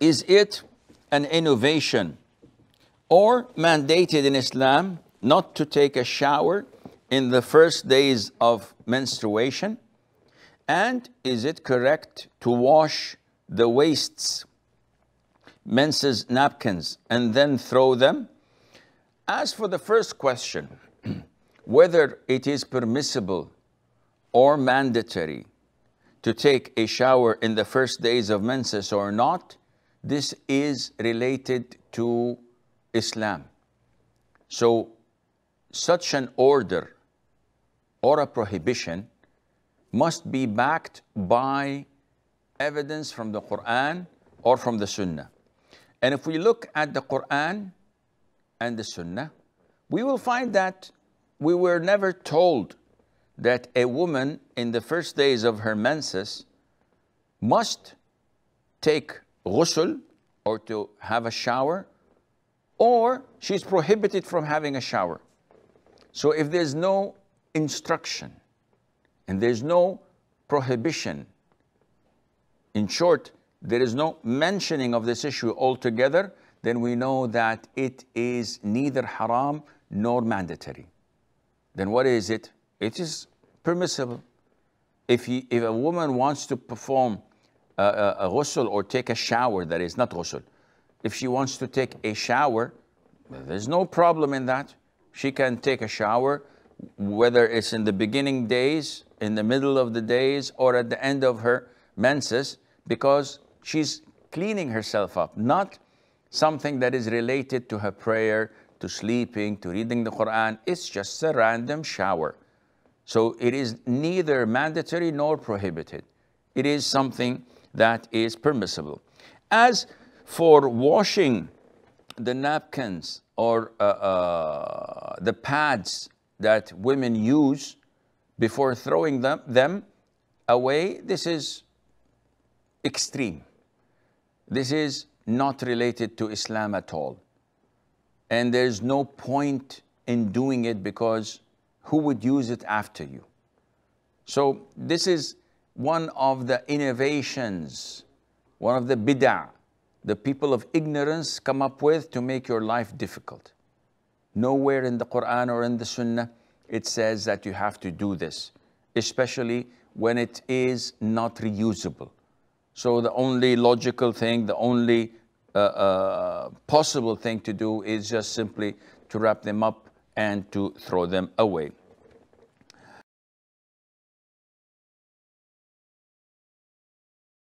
Is it an innovation or mandated in Islam not to take a shower in the first days of menstruation? And is it correct to wash the wastes, menses, napkins, and then throw them? As for the first question, whether it is permissible or mandatory to take a shower in the first days of menses or not, this is related to Islam. So such an order or a prohibition must be backed by evidence from the Quran or from the Sunnah. And if we look at the Quran and the Sunnah, we will find that we were never told that a woman in the first days of her menses must take ghusl or to have a shower, or she's prohibited from having a shower. So if there's no instruction and there's no prohibition, in short, there is no mentioning of this issue altogether, then we know that it is neither haram nor mandatory. Then what is it? It is permissible. If, he, if a woman wants to perform a, a ghusl or take a shower, that is, not ghusl. If she wants to take a shower, there's no problem in that. She can take a shower, whether it's in the beginning days, in the middle of the days, or at the end of her menses, because she's cleaning herself up, not something that is related to her prayer, to sleeping, to reading the Quran. It's just a random shower. So it is neither mandatory nor prohibited. It is something that is permissible. As for washing the napkins or uh, uh, the pads that women use before throwing them, them away, this is extreme. This is not related to Islam at all. And there's no point in doing it because who would use it after you? So this is one of the innovations, one of the bid'ah, the people of ignorance come up with to make your life difficult. Nowhere in the Quran or in the Sunnah it says that you have to do this, especially when it is not reusable. So the only logical thing, the only uh, uh, possible thing to do is just simply to wrap them up and to throw them away.